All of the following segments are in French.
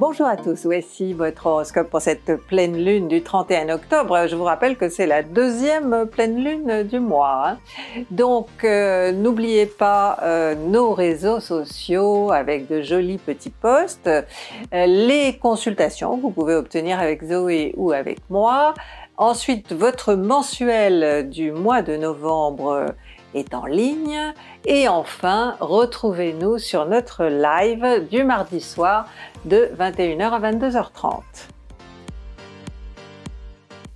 Bonjour à tous, voici votre horoscope pour cette pleine lune du 31 octobre. Je vous rappelle que c'est la deuxième pleine lune du mois. Donc euh, n'oubliez pas euh, nos réseaux sociaux avec de jolis petits posts, euh, les consultations que vous pouvez obtenir avec Zoé ou avec moi, ensuite votre mensuel du mois de novembre est en ligne. Et enfin, retrouvez-nous sur notre live du mardi soir de 21h à 22h30.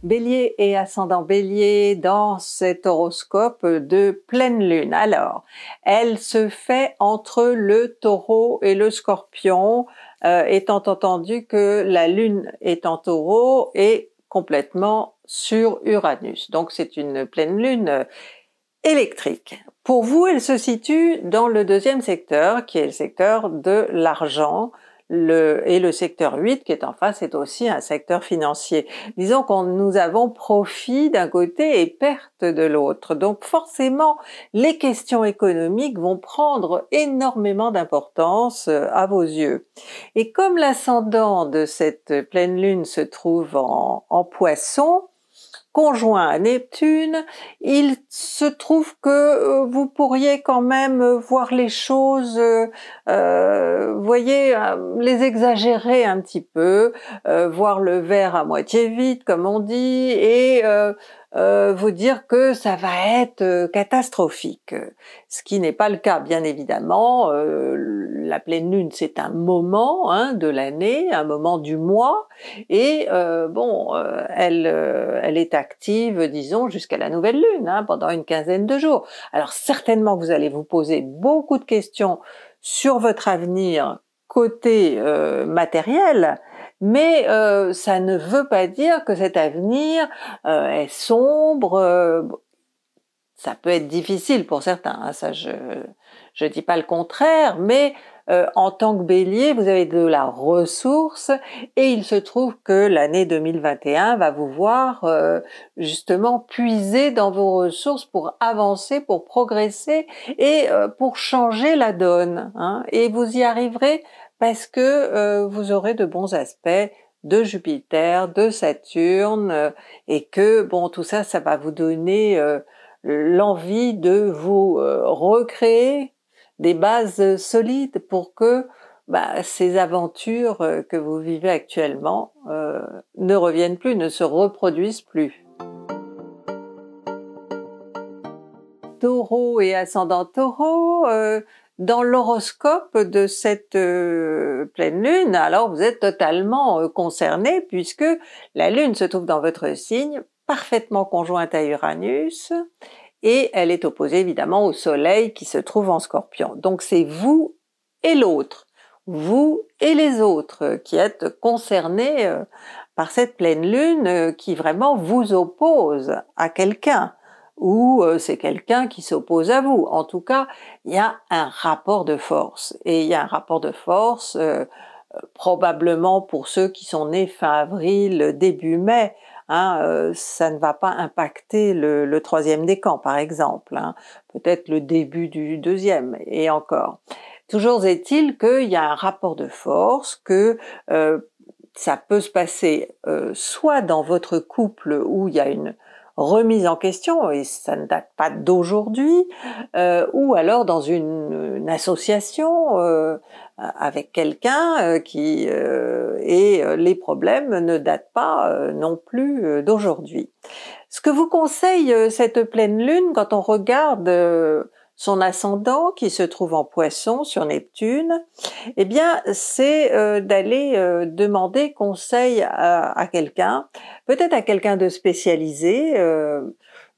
Bélier et ascendant Bélier dans cet horoscope de pleine lune. Alors, elle se fait entre le taureau et le scorpion, euh, étant entendu que la lune est en taureau et complètement sur Uranus. Donc c'est une pleine lune électrique. Pour vous, elle se situe dans le deuxième secteur, qui est le secteur de l'argent, et le secteur 8 qui est en face est aussi un secteur financier. Disons qu'on nous avons profit d'un côté et perte de l'autre. Donc forcément, les questions économiques vont prendre énormément d'importance euh, à vos yeux. Et comme l'ascendant de cette pleine lune se trouve en, en poisson, conjoint à Neptune, il se trouve que euh, vous pourriez quand même euh, voir les choses, euh, euh voyez, les exagérer un petit peu, voir le verre à moitié vide, comme on dit, et euh, vous dire que ça va être euh, catastrophique, ce qui n'est pas le cas bien évidemment. Euh, la pleine lune c'est un moment hein, de l'année, un moment du mois, et bon, elle, est active, disons, jusqu'à la nouvelle lune, hein, pendant une quinzaine de jours. Alors certainement vous allez vous poser beaucoup de questions sur votre avenir côté matériel, mais euh, ça ne veut pas dire que cet avenir euh, est sombre. Euh, ça peut être difficile pour certains, hein, ça je je dis pas le contraire, mais en tant que bélier, vous avez de la ressource et il se trouve que l'année 2021 va vous voir justement puiser dans vos ressources pour avancer, pour progresser et pour changer la donne. Hein, et vous y arriverez parce que euh, vous aurez de bons aspects de Jupiter, de Saturne, euh, et que bon tout ça, ça va vous donner euh, l'envie de vous recréer des bases solides pour que bah, ces aventures que vous vivez actuellement ne reviennent plus, ne se reproduisent plus. Taureau et ascendant Taureau, dans l'horoscope de cette euh, pleine lune, alors vous êtes totalement euh, concerné puisque la lune se trouve dans votre signe, parfaitement conjointe à Uranus, et elle est opposée évidemment au soleil qui se trouve en scorpion. Donc c'est vous et l'autre, vous et les autres qui êtes concernés euh, par cette pleine lune qui vraiment vous oppose à quelqu'un ou euh, c'est quelqu'un qui s'oppose à vous. En tout cas, il y a un rapport de force. Et il y a un rapport de force euh, euh, probablement pour ceux qui sont nés fin avril, début mai. Hein, ça ne va pas impacter le, le troisième décan, par exemple, hein, peut-être le début du deuxième, et encore. Toujours est-il qu'il y a un rapport de force, que ça peut se passer soit dans votre couple où il y a une, remise en question, et ça ne date pas d'aujourd'hui, euh, ou alors dans une, association euh, avec quelqu'un euh, qui et les problèmes ne datent pas non plus d'aujourd'hui. Ce que vous conseille cette pleine lune quand on regarde son ascendant, qui se trouve en poisson sur Neptune, eh bien, c'est euh, d'aller euh, demander conseil à, quelqu'un, peut-être à quelqu'un de spécialisé, euh,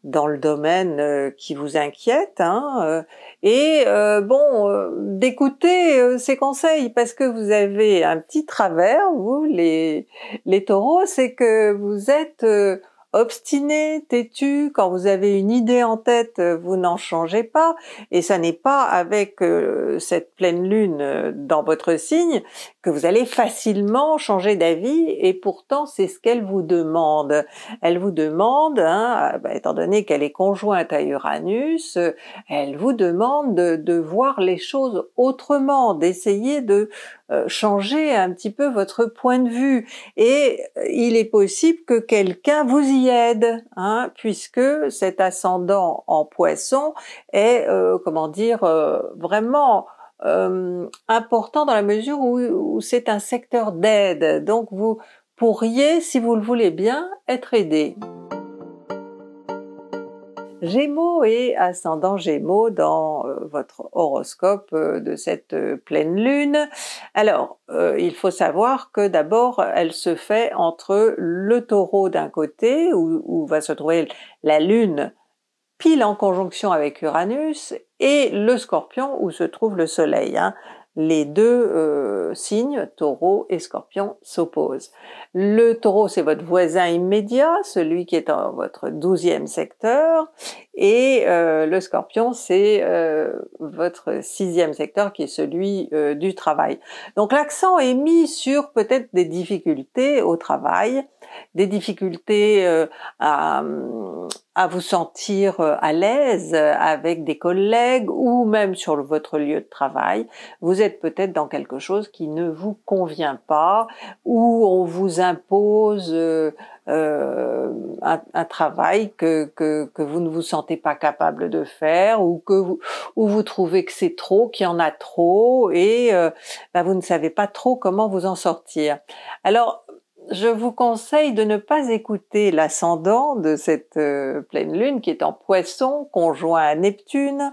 dans le domaine qui vous inquiète hein, et bon d'écouter ces conseils parce que vous avez un petit travers vous les taureaux c'est que vous êtes obstiné, têtu, quand vous avez une idée en tête, euh, vous n'en changez pas, et ça n'est pas avec euh, cette pleine lune euh, dans votre signe que vous allez facilement changer d'avis et pourtant c'est ce qu'elle vous demande. Elle vous demande, hein, euh, bah, étant donné qu'elle est conjointe à Uranus, euh, elle vous demande de, voir les choses autrement, d'essayer de euh, changer un petit peu votre point de vue. Et il est possible que quelqu'un vous y aide, hein, puisque cet ascendant en poisson est, comment dire, vraiment euh, important dans la mesure où, c'est un secteur d'aide. Donc vous pourriez, si vous le voulez bien, être aidé. Gémeaux et ascendant Gémeaux dans euh, votre horoscope euh, de cette pleine lune. Alors, il faut savoir que d'abord, elle se fait entre le taureau d'un côté, où va se trouver la lune pile en conjonction avec Uranus, et le scorpion où se trouve le soleil. Hein. Les deux euh, signes, taureau et scorpion, s'opposent. Le taureau, c'est votre voisin immédiat, celui qui est dans votre douzième secteur, et euh, le scorpion, c'est euh, votre sixième secteur qui est celui du travail. Donc l'accent est mis sur peut-être des difficultés au travail, des difficultés euh, à, vous sentir euh, à l'aise euh, avec des collègues ou même sur votre lieu de travail, vous êtes peut-être dans quelque chose qui ne vous convient pas, ou on vous impose un, travail que, vous ne vous sentez pas capable de faire ou que vous, vous trouvez que c'est trop, qu'il y en a trop et bah, vous ne savez pas trop comment vous en sortir. Alors, je vous conseille de ne pas écouter l'ascendant de cette euh, pleine lune qui est en poisson, conjoint à Neptune,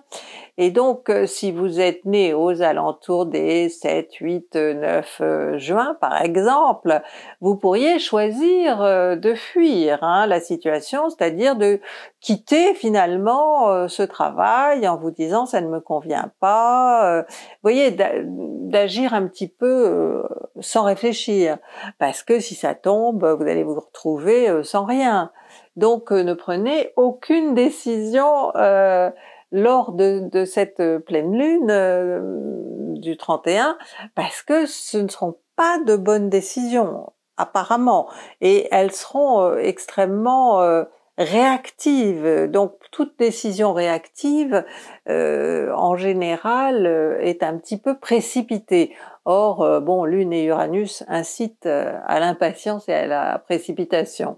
et donc, euh, si vous êtes né aux alentours des 7, 8, 9 juin, par exemple, vous pourriez choisir euh, de fuir hein, la situation, c'est-à-dire de quitter finalement euh, ce travail en vous disant ça ne me convient pas. Vous voyez, d'agir un petit peu sans réfléchir, parce que si ça tombe, vous allez vous retrouver sans rien. Donc, ne prenez aucune décision lors de, cette euh, pleine lune euh, du 31 parce que ce ne seront pas de bonnes décisions apparemment et elles seront euh, extrêmement réactives. Donc toute décision réactive en général est un petit peu précipitée. Or bon, lune et Uranus incitent à l'impatience et à la précipitation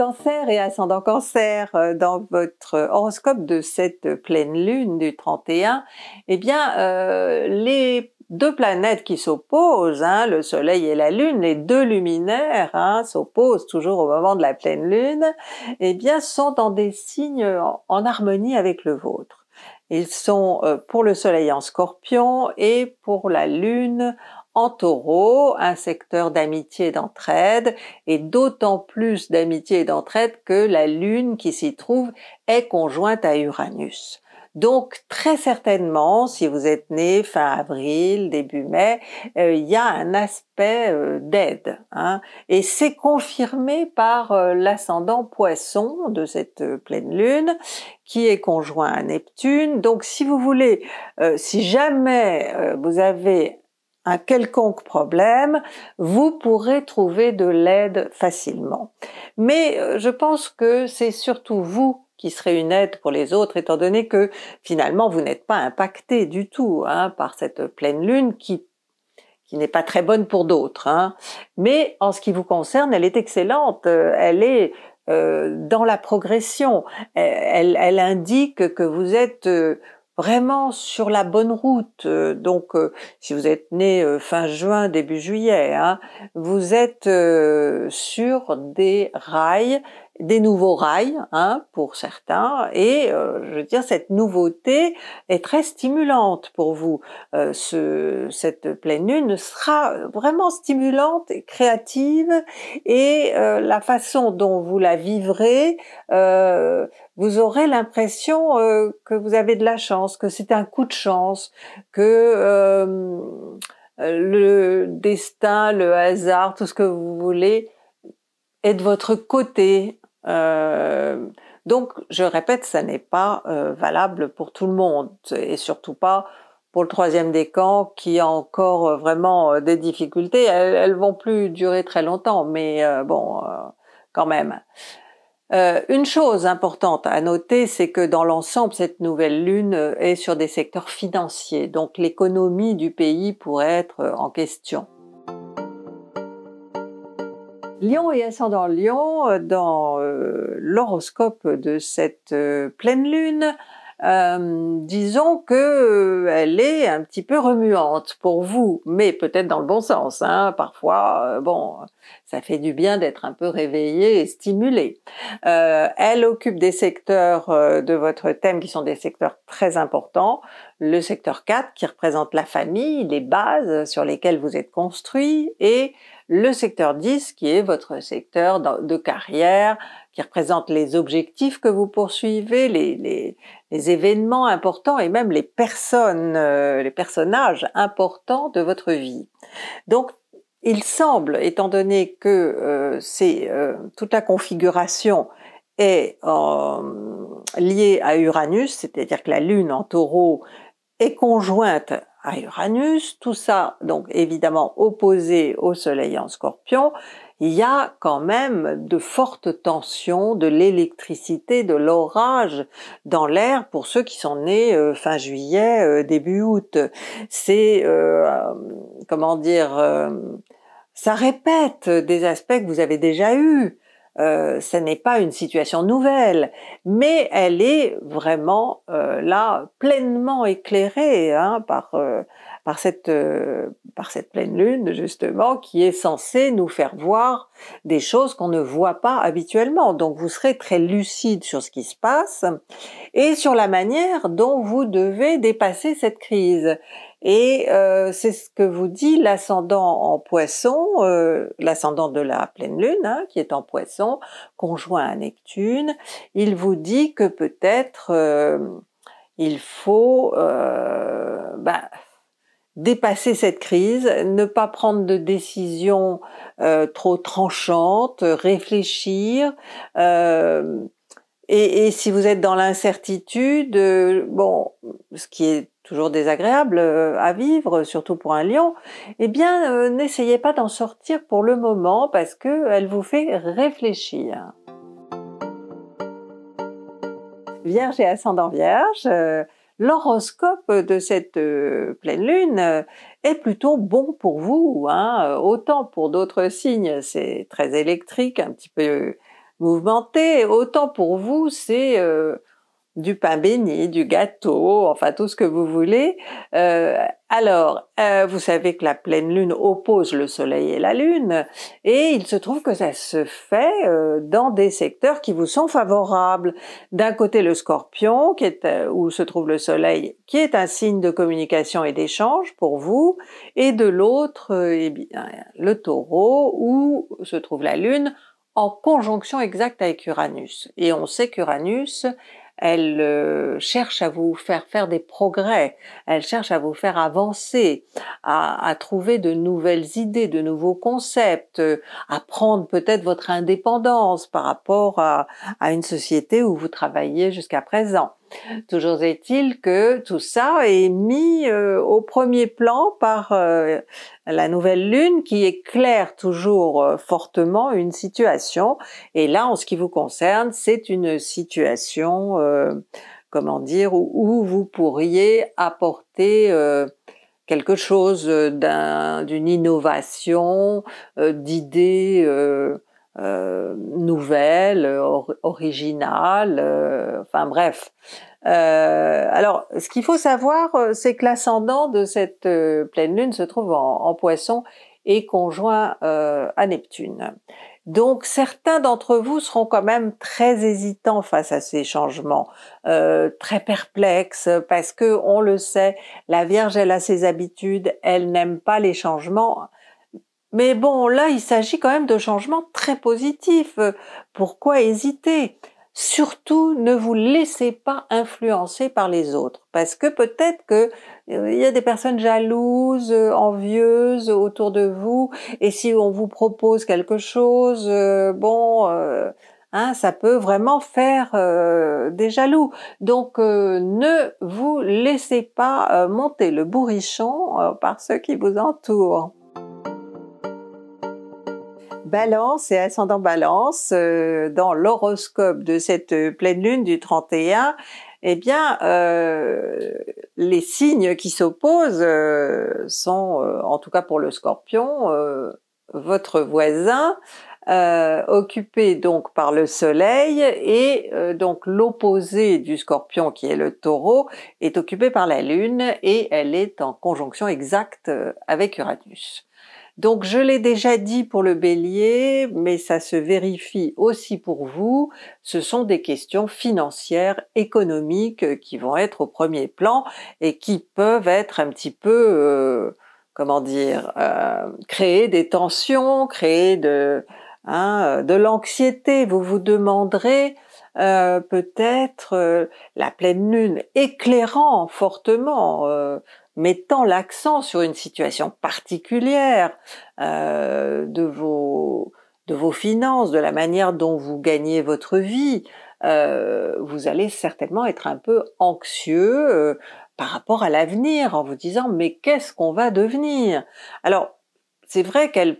cancer et ascendant cancer euh, dans votre horoscope de cette pleine lune du 31, eh bien euh, les deux planètes qui s'opposent, hein, le Soleil et la Lune, les deux luminaires hein, s'opposent toujours au moment de la pleine lune, eh bien sont dans des signes en, harmonie avec le vôtre. Ils sont euh, pour le Soleil en Scorpion et pour la Lune en taureau, un secteur d'amitié et d'entraide, et d'autant plus d'amitié et d'entraide que la Lune qui s'y trouve est conjointe à Uranus. Donc très certainement, si vous êtes né fin avril, début mai, euh, il y a un aspect euh, d'aide. Hein. et c'est confirmé par euh, l'ascendant poisson de cette pleine lune qui est conjoint à Neptune. Donc si vous voulez, si jamais vous avez un quelconque problème, vous pourrez trouver de l'aide facilement. Mais euh, je pense que c'est surtout vous qui serez une aide pour les autres, étant donné que finalement vous n'êtes pas impacté du tout hein, par cette pleine lune qui qui n'est pas très bonne pour d'autres. Hein. Mais en ce qui vous concerne, elle est excellente. Euh, elle est euh, dans la progression. Elle, elle, indique que vous êtes euh, vraiment sur la bonne route. Euh, donc, euh, si vous êtes né euh, fin juin, début juillet, hein, vous êtes sur des rails des nouveaux rails hein, pour certains et euh, je veux dire cette nouveauté est très stimulante pour vous. Euh, ce, cette pleine lune sera vraiment stimulante et créative et euh, la façon dont vous la vivrez, vous aurez l'impression que vous avez de la chance, que c'est un coup de chance, que le destin, le hasard, tout ce que vous voulez, est de votre côté euh, donc, je répète, ça n'est pas euh, valable pour tout le monde et surtout pas pour le troisième décan qui a encore euh, vraiment des difficultés. Elles, elles, vont plus durer très longtemps, mais bon, quand même. une chose importante à noter, c'est que dans l'ensemble, cette nouvelle lune est sur des secteurs financiers, donc l'économie du pays pourrait être en question. Lion et ascendant Lion, euh, dans euh, l'horoscope de cette euh, pleine lune, disons que elle est un petit peu remuante pour vous, mais peut-être dans le bon sens. Hein. parfois, bon, ça fait du bien d'être un peu réveillé et stimulé. elle occupe des secteurs de votre thème qui sont des secteurs très importants. Le secteur 4 qui représente la famille, les bases sur lesquelles vous êtes construit et le secteur 10 qui est votre secteur de carrière, qui représente les objectifs que vous poursuivez, les, événements importants et même les personnes, euh, les personnages importants de votre vie. Donc il semble, étant donné que euh, c'est euh, toute la configuration est liée à Uranus, c'est-à-dire que la Lune en taureau est conjointe à Uranus, tout ça donc évidemment opposé au Soleil en scorpion, il y a quand même de fortes tensions, de l'électricité, de l'orage dans l'air pour ceux qui sont nés euh, fin juillet, euh, début août. C'est, euh, comment dire, ça répète des aspects que vous avez déjà eus. Euh, ce n'est pas une situation nouvelle, mais elle est vraiment euh, là pleinement éclairée hein, par euh, par cette, euh, par cette pleine lune, justement, qui est censée nous faire voir des choses qu'on ne voit pas habituellement. Donc vous serez très lucide sur ce qui se passe et sur la manière dont vous devez dépasser cette crise. Et euh, c'est ce que vous dit l'ascendant en poisson, euh, l'ascendant de la pleine lune, hein, qui est en poisson, conjoint à Neptune. Il vous dit que peut-être il faut... Ben, dépasser cette crise, ne pas prendre de décisions euh, trop tranchantes, réfléchir. Euh, et, si vous êtes dans l'incertitude, euh, bon, ce qui est toujours désagréable à vivre, surtout pour un lion, eh bien, n'essayez pas d'en sortir pour le moment parce que elle vous fait réfléchir. Vierge et ascendant Vierge l'horoscope de cette euh, pleine lune euh, est plutôt bon pour vous. Hein, euh, autant pour d'autres signes, c'est très électrique, un petit peu mouvementé, autant pour vous, c'est du pain béni, du gâteau, enfin tout ce que vous voulez. Euh, alors, euh, vous savez que la pleine lune oppose le soleil et la lune, et il se trouve que ça se fait euh, dans des secteurs qui vous sont favorables. D'un côté, le scorpion, qui est, où se trouve le soleil, qui est un signe de communication et d'échange pour vous, et de l'autre, eh le taureau, où se trouve la lune, en conjonction exacte avec Uranus. Et on sait qu'Uranus elle euh, cherche à vous faire faire des progrès, elle cherche à vous faire avancer, à, trouver de nouvelles idées, de nouveaux concepts, à prendre peut-être votre indépendance par rapport à, à une société où vous travaillez jusqu'à présent. Toujours est-il que tout ça est mis euh, au premier plan par euh, la nouvelle lune qui éclaire toujours euh, fortement une situation. Et là, en ce qui vous concerne, c'est une situation, comment dire, où, vous pourriez apporter quelque chose d'une innovation, d'idées euh, nouvelle, originale, euh, enfin bref. Euh, alors, ce qu'il faut savoir, c'est que l'ascendant de cette pleine lune se trouve en, en poisson et conjoint à Neptune. Donc certains d'entre vous seront quand même très hésitants face à ces changements, très perplexes parce que on le sait, la Vierge elle a ses habitudes, elle n'aime pas les changements mais bon, là, il s'agit quand même de changements très positifs. Euh, pourquoi hésiter Surtout, ne vous laissez pas influencer par les autres, parce que peut-être qu'il euh, y a des personnes jalouses, euh, envieuses autour de vous, et si on vous propose quelque chose, bon, hein, ça peut vraiment faire des jaloux. Donc, ne vous laissez pas monter le bourrichon par ceux qui vous entourent. Balance et ascendant Balance, euh, dans l'horoscope de cette euh, pleine lune du 31, eh bien, euh, les signes qui s'opposent sont, en tout cas pour le Scorpion, votre voisin, occupé donc par le Soleil et donc l'opposé du Scorpion qui est le Taureau est occupé par la Lune et elle est en conjonction exacte avec Uranus. Donc je l'ai déjà dit pour le bélier, mais ça se vérifie aussi pour vous, ce sont des questions financières, économiques euh, qui vont être au premier plan et qui peuvent être un petit peu, euh, comment dire, euh, créer des tensions, créer de, hein, l'anxiété. Vous vous demanderez peut-être la pleine lune éclairant fortement mettant l'accent sur une situation particulière euh, de, vos, de vos finances, de la manière dont vous gagnez votre vie, euh, vous allez certainement être un peu anxieux euh, par rapport à l'avenir en vous disant mais qu'est-ce qu'on va devenir Alors c'est vrai qu'elle,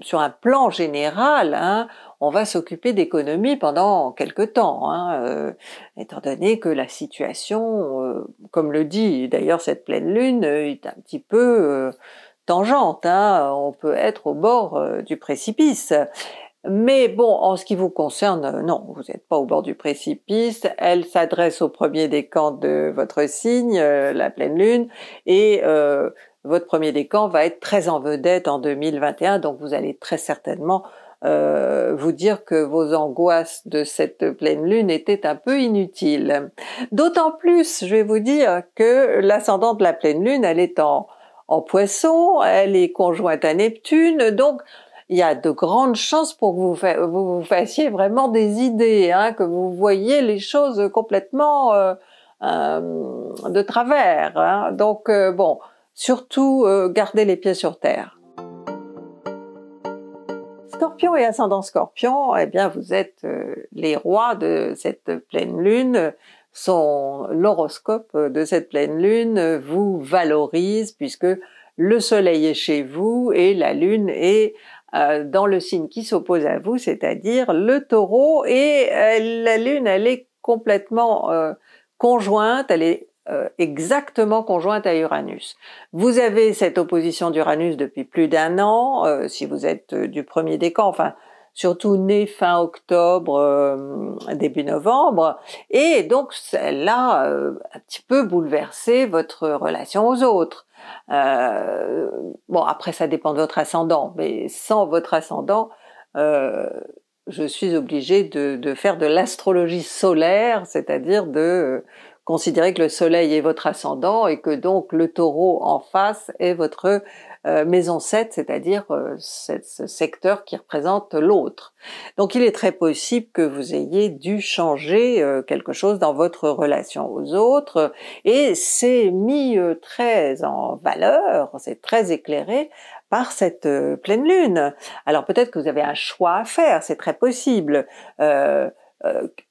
sur un plan général, hein, on va s'occuper d'économie pendant quelque temps, hein, euh, étant donné que la situation, euh, comme le dit d'ailleurs cette pleine lune, est un petit peu euh, tangente, hein. on peut être au bord du précipice. Mais bon, en ce qui vous concerne, non, vous n'êtes pas au bord du précipice. Elle s'adresse au premier décan de votre signe, la pleine lune, et votre premier décan va être très en vedette en 2021, donc vous allez très certainement euh, vous dire que vos angoisses de cette pleine lune étaient un peu inutiles. D'autant plus, je vais vous dire que l'ascendant de la pleine lune, elle est en, en poisson, elle est conjointe à Neptune, donc il y a de grandes chances pour que vous, vous, fassiez vraiment des idées, hein, que vous voyez les choses complètement euh, euh, de travers. Hein. Donc bon, surtout gardez les pieds sur terre scorpion et ascendant scorpion, eh bien, vous êtes euh, les rois de cette pleine lune. Son, l'horoscope de cette pleine lune vous valorise puisque le soleil est chez vous et la lune est euh, dans le signe qui s'oppose à vous, c'est-à-dire le taureau et euh, la lune, elle est complètement conjointe, elle est euh, exactement conjointe à Uranus. Vous avez cette opposition d'Uranus depuis plus d'un an, euh, si vous êtes euh, du premier décan, enfin surtout né fin octobre, début novembre, et donc celle a un petit peu bouleversé votre relation aux autres. bon, après ça dépend de votre ascendant, mais sans votre ascendant, je suis obligée de faire de l'astrologie solaire, c'est-à-dire de considérez que le soleil est votre ascendant et que donc le taureau en face est votre euh, maison 7, c'est-à-dire euh, ce secteur qui représente l'autre. Donc il est très possible que vous ayez dû changer euh, quelque chose dans votre relation aux autres et c'est mis très en valeur, c'est très éclairé par cette pleine lune. Alors peut-être que vous avez un choix à faire, c'est très possible.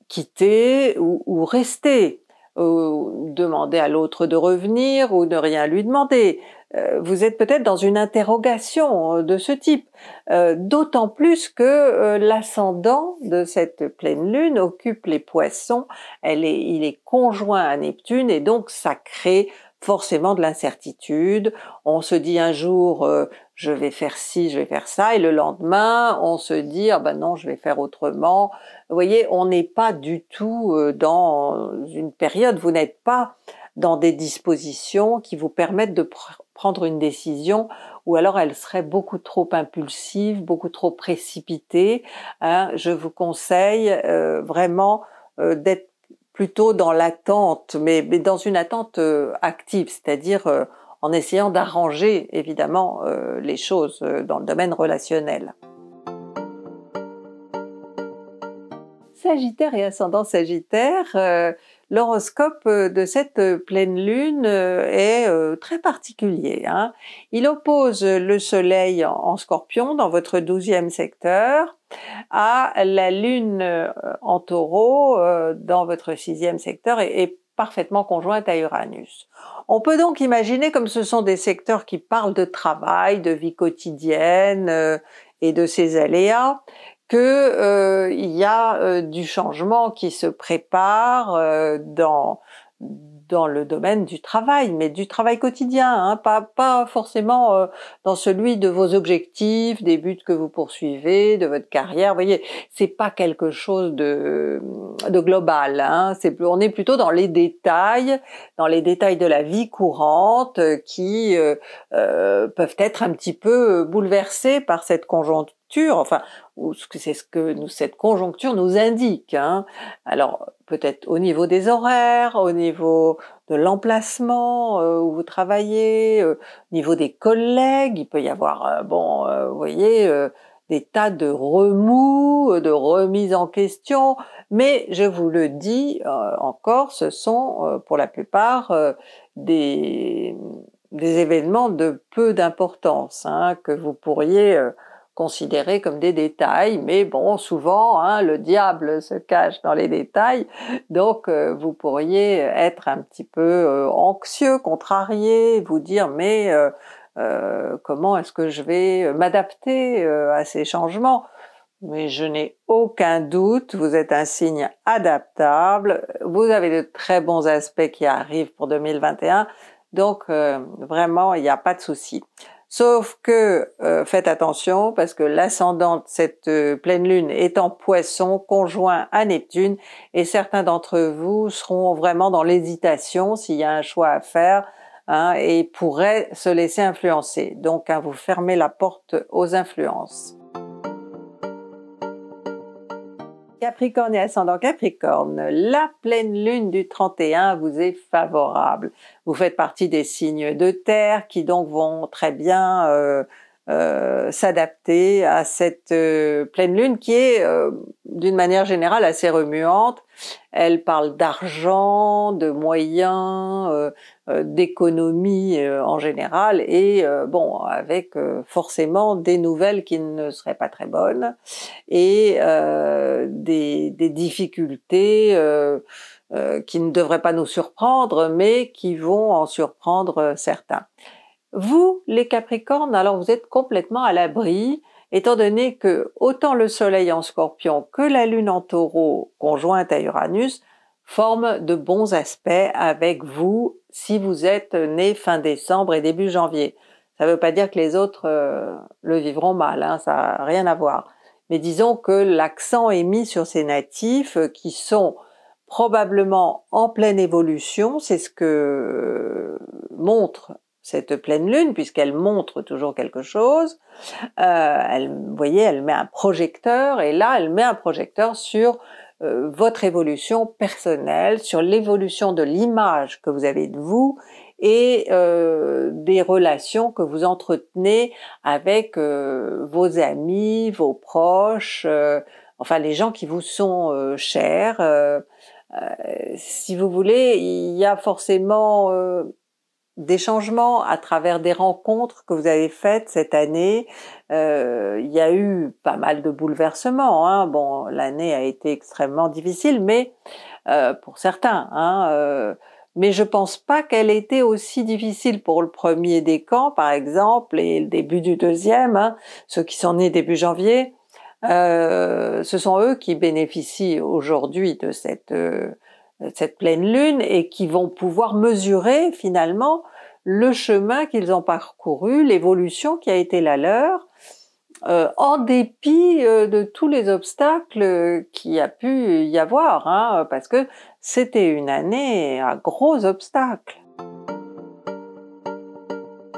quitter ou rester ou demander à l'autre de revenir ou de rien lui demander. Euh, vous êtes peut-être dans une interrogation euh, de ce type, euh, d'autant plus que l'ascendant de cette pleine lune occupe les poissons, elle il est conjoint à Neptune et donc ça crée forcément de l'incertitude. On se dit un jour euh, je vais faire ci, je vais faire ça, et le lendemain on se dit ah ben non je vais faire autrement. Vous voyez, on n'est pas du tout euh, dans une période. Vous n'êtes pas dans des dispositions qui vous permettent de prendre une décision ou alors elle serait beaucoup trop impulsive, beaucoup trop précipitée. Hein, je vous conseille euh, vraiment d'être plutôt dans l'attente, mais, dans une attente euh, active, c'est-à-dire euh, en essayant d'arranger évidemment euh, les choses dans le domaine relationnel. Sagittaire et ascendant Sagittaire, L'horoscope euh, de cette euh, pleine lune euh, est très particulier. Hein. Il oppose le soleil en scorpion dans votre douzième secteur à la lune en taureau dans votre sixième secteur et, est parfaitement conjointe à Uranus. On peut donc imaginer comme ce sont des secteurs qui parlent de travail, de vie quotidienne et de ses aléas, que euh, il y a euh, du changement qui se prépare euh, dans dans le domaine du travail, mais du travail quotidien, hein, pas, pas forcément dans celui de vos objectifs, des buts que vous poursuivez, de votre carrière. Vous voyez, c'est pas quelque chose de, de global. Hein, c'est on est plutôt dans les détails, dans les détails de la vie courante qui peuvent être un petit peu bouleversés par cette conjoncture enfin, c'est ce que cette conjoncture nous indique. Hein. Alors, peut-être au niveau des horaires, au niveau de l'emplacement euh, où vous travaillez, euh, au niveau des collègues, il peut y avoir, euh, bon, vous voyez, des tas de remous, de remises en question, mais je vous le dis encore, ce sont pour la plupart des, des événements de peu d'importance hein, que vous pourriez considérés comme des détails, mais bon, souvent, hein, le diable se cache dans les détails, donc euh, vous pourriez être un petit peu euh, anxieux, contrarié, vous dire mais euh, comment est-ce que je vais m'adapter à ces changements mais je n'ai aucun doute, vous êtes un signe adaptable, vous avez de très bons aspects qui arrivent pour 2021, donc vraiment il n'y a pas de souci. Sauf que euh, faites attention parce que l'ascendant de cette euh, pleine lune est en poisson conjoint à Neptune et certains d'entre vous seront vraiment dans l'hésitation s'il y a un choix à faire hein, et pourraient se laisser influencer. Donc hein, vous fermez la porte aux influences. Capricorne et ascendant Capricorne, la pleine lune du 31 vous est favorable. Vous faites partie des signes de terre qui donc vont très bien euh, euh, s'adapter à cette euh, pleine lune qui est euh, d'une manière générale assez remuante. Elle parle d'argent, de moyens, d'économie en général et bon avec forcément des nouvelles qui ne seraient pas très bonnes et des, difficultés qui ne devraient pas nous surprendre mais qui vont en surprendre certains. Vous, les Capricornes, alors vous êtes complètement à l'abri, étant donné que autant le Soleil en Scorpion que la Lune en Taureau, conjointe à Uranus, forment de bons aspects avec vous si vous êtes né fin décembre et début janvier. Ça ne veut pas dire que les autres euh, le vivront mal, hein, ça n'a rien à voir. Mais disons que l'accent est mis sur ces natifs euh, qui sont probablement en pleine évolution, c'est ce que euh, montre cette pleine lune, puisqu'elle montre toujours quelque chose. Euh, elle, vous voyez, elle met un projecteur, et là, elle met un projecteur sur euh, votre évolution personnelle, sur l'évolution de l'image que vous avez de vous et euh, des relations que vous entretenez avec vos amis, vos proches, enfin les gens qui vous sont chers. si vous voulez, il y a forcément des changements à travers des rencontres que vous avez faites cette année. Euh, il y a eu pas mal de bouleversements. Hein. Bon, l'année a été extrêmement difficile, mais euh, pour certains. Hein, euh, mais je pense pas qu'elle ait été aussi difficile pour le premier décan, par exemple, et le début du deuxième. Hein, ceux qui sont nés début janvier, ce sont eux qui bénéficient aujourd'hui de cette cette pleine lune et qui vont pouvoir mesurer finalement le chemin qu'ils ont parcouru, l'évolution qui a été la leur, euh, en dépit euh, de tous les obstacles euh, qu'il qui a pu y avoir, hein, parce que c'était une année à gros obstacles.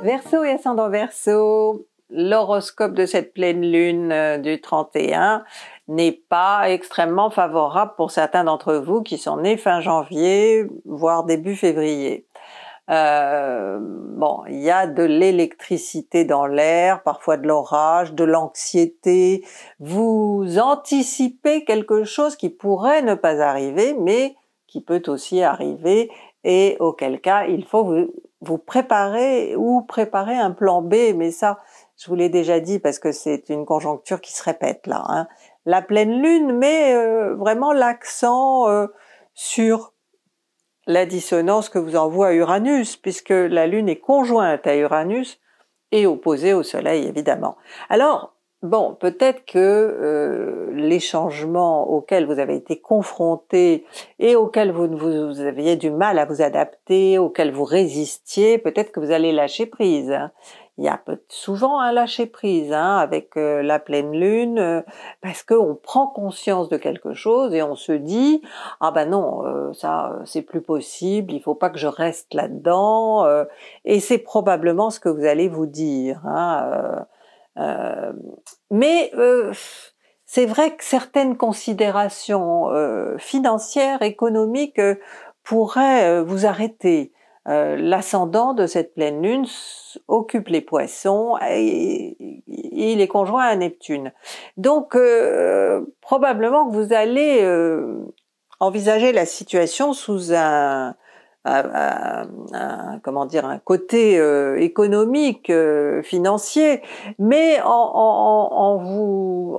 Verseau et ascendant verso, l'horoscope de cette pleine lune du 31 n'est pas extrêmement favorable pour certains d'entre vous qui sont nés fin janvier, voire début février. Euh, bon, il y a de l'électricité dans l'air, parfois de l'orage, de l'anxiété. Vous anticipez quelque chose qui pourrait ne pas arriver, mais qui peut aussi arriver et auquel cas il faut vous, vous préparer ou préparer un plan B. Mais ça, je vous l'ai déjà dit parce que c'est une conjoncture qui se répète là. Hein la pleine lune met euh, vraiment l'accent euh, sur la dissonance que vous envoie Uranus, puisque la lune est conjointe à Uranus et opposée au Soleil évidemment. Alors, bon, peut-être que euh, les changements auxquels vous avez été confrontés et auxquels vous, vous, aviez du mal à vous adapter, auxquels vous résistiez, peut-être que vous allez lâcher prise. Hein il y a souvent un lâcher prise hein, avec euh, la pleine lune euh, parce qu'on prend conscience de quelque chose et on se dit ah ben non euh, ça c'est plus possible il faut pas que je reste là-dedans et c'est probablement ce que vous allez vous dire hein, mais c'est vrai que certaines considérations financières économiques pourraient vous arrêter euh, l'ascendant de cette pleine lune occupe les poissons et, il est conjoint à Neptune. Donc euh, probablement que vous allez euh, envisager la situation sous un, comment dire un côté économique financier mais en vous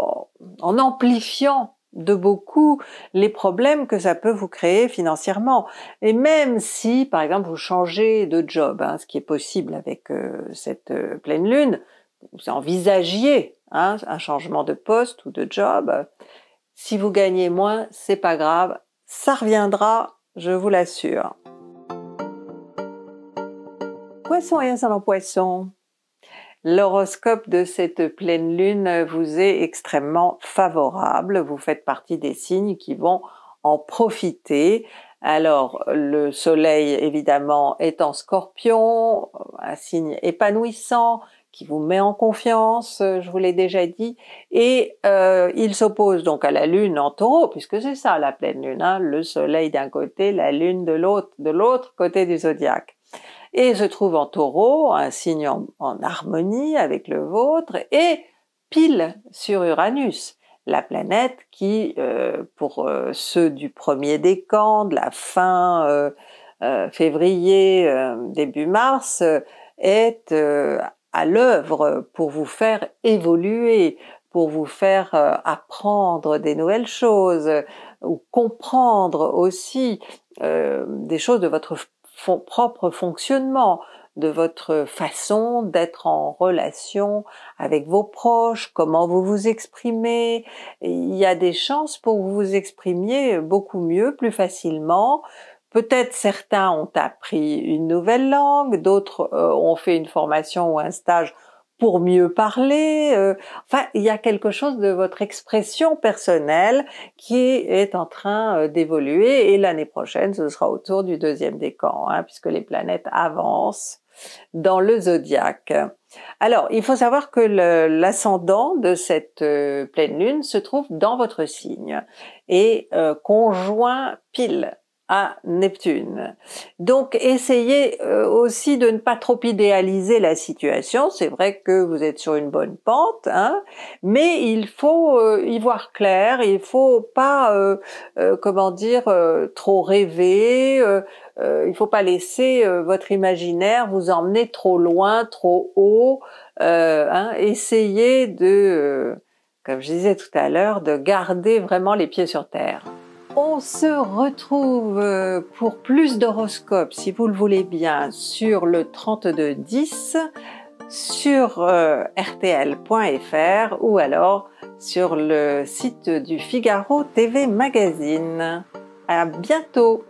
en amplifiant de beaucoup les problèmes que ça peut vous créer financièrement. Et même si, par exemple, vous changez de job, hein, ce qui est possible avec euh, cette euh, pleine lune, vous envisagiez hein, un changement de poste ou de job, si vous gagnez moins, c'est pas grave, ça reviendra, je vous l'assure. Poisson et un poisson. L'horoscope de cette pleine lune vous est extrêmement favorable. Vous faites partie des signes qui vont en profiter. Alors, le soleil, évidemment, est en scorpion, un signe épanouissant qui vous met en confiance, je vous l'ai déjà dit, et euh, il s'oppose donc à la lune en taureau, puisque c'est ça la pleine lune, hein. le soleil d'un côté, la lune de l'autre, de l'autre côté du zodiaque et se trouve en taureau, un signe en, harmonie avec le vôtre, et pile sur Uranus la planète qui, euh, pour euh, ceux du premier décan, de la fin euh, février, début mars, est à l'œuvre pour vous faire évoluer, pour vous faire apprendre des nouvelles choses ou comprendre aussi des choses de votre propre fonctionnement, de votre façon d'être en relation avec vos proches, comment vous vous exprimez. Il y a des chances pour que vous vous exprimiez beaucoup mieux, plus facilement. Peut-être certains ont appris une nouvelle langue, d'autres euh, ont fait une formation ou un stage pour mieux parler. Euh, enfin, il y a quelque chose de votre expression personnelle qui est en train euh, d'évoluer et l'année prochaine, ce sera autour du deuxième décan, hein, puisque les planètes avancent dans le zodiaque. Alors, il faut savoir que l'ascendant de cette euh, pleine lune se trouve dans votre signe et conjoint pile Neptune. Donc essayez euh, aussi de ne pas trop idéaliser la situation. C'est vrai que vous êtes sur une bonne pente, hein. mais il faut euh, y voir clair. Il faut pas, euh, comment dire, trop rêver. il faut pas laisser votre imaginaire vous emmener trop loin, trop haut. Hein, essayez de, comme je disais tout à l'heure, de garder vraiment les pieds sur terre. On se retrouve euh, pour plus d'horoscopes, si vous le voulez bien, sur le 3210, sur rtl.fr euh, ou alors sur le site du Figaro TV Magazine. À bientôt!